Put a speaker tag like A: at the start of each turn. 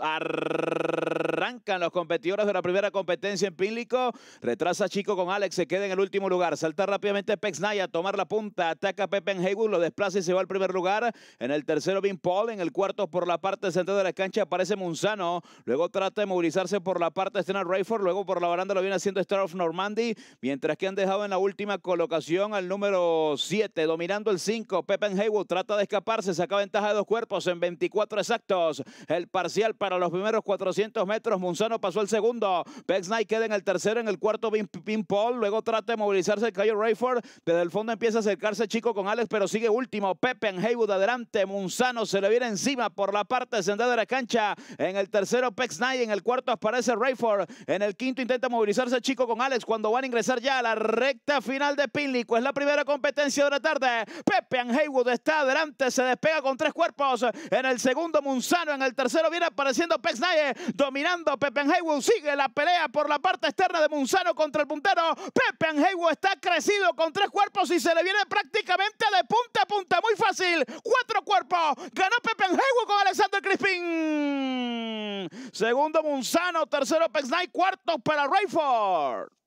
A: Arrancan los competidores de la primera competencia en Pílico, Retrasa Chico con Alex, se queda en el último lugar. Salta rápidamente Pexnaya a tomar la punta. Ataca Pepe en Heywood, lo desplaza y se va al primer lugar. En el tercero, Vin Paul. En el cuarto, por la parte central de la cancha, aparece Munzano. Luego trata de movilizarse por la parte externa Rayford. Luego por la baranda lo viene haciendo Star of Normandy. Mientras que han dejado en la última colocación al número 7, dominando el 5. Pepe en Heywood trata de escaparse, saca ventaja de dos cuerpos en 24 exactos. El parcial para los primeros 400 metros. Munzano pasó el segundo. Pex Knight queda en el tercero, en el cuarto Pin Paul. Luego trata de movilizarse el Cayo Rayford. Desde el fondo empieza a acercarse Chico con Alex, pero sigue último. Pepe en Heywood adelante. Munzano se le viene encima por la parte sendada de la cancha. En el tercero Pex Knight, en el cuarto aparece Rayford. En el quinto intenta movilizarse Chico con Alex cuando van a ingresar ya a la recta final de Pinlico. Es la primera competencia de la tarde. Pepe en Haywood está adelante, se despega con tres cuerpos. En el segundo Munzano, en el tercero viene apareciendo Pex dominando Pepe sigue la pelea por la parte externa de Munzano contra el puntero, Pepe está crecido con tres cuerpos y se le viene prácticamente de punta a punta, muy fácil, cuatro cuerpos, ganó Pepe con Alexander Crispin, segundo Munzano, tercero Pex cuarto para Rayford.